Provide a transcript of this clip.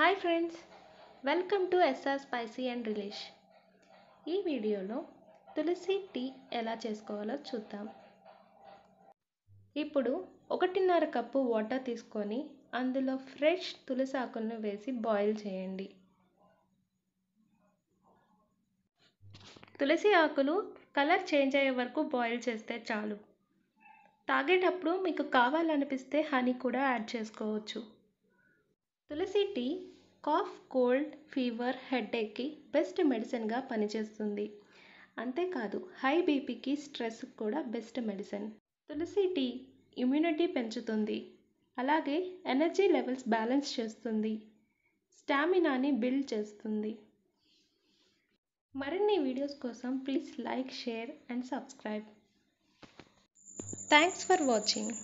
hi friends welcome to S R spicy and relish ఈ వీడియోలో తులసి tea ఎలా చేసుకోవాలో చూద్దాం ఇప్పుడు ఒకటిన్నర కప్పు వాటర్ తీసుకొని అందులో ఫ్రెష్ తులసి ఆకులను వేసి బాయిల్ చేయండి తులసి ఆకులు కలర్ చేంజ్ అయ్యే వరకు బాయిల్ చేస్తే చాలు తాగేటప్పుడు మీకు కావాలనిపిస్తే హనీ కూడా యాడ్ చేసుకోవచ్చు తులసి టీ కాఫ్ కోల్డ్ ఫీవర్ హెడ్ఏక్కి బెస్ట్ మెడిసిన్గా పనిచేస్తుంది అంతేకాదు హై బీపీకి స్ట్రెస్ కూడా బెస్ట్ మెడిసిన్ తులసి టీ ఇమ్యూనిటీ పెంచుతుంది అలాగే ఎనర్జీ లెవెల్స్ బ్యాలెన్స్ చేస్తుంది స్టామినాని బిల్డ్ చేస్తుంది మరిన్ని వీడియోస్ కోసం please like share and subscribe thanks for watching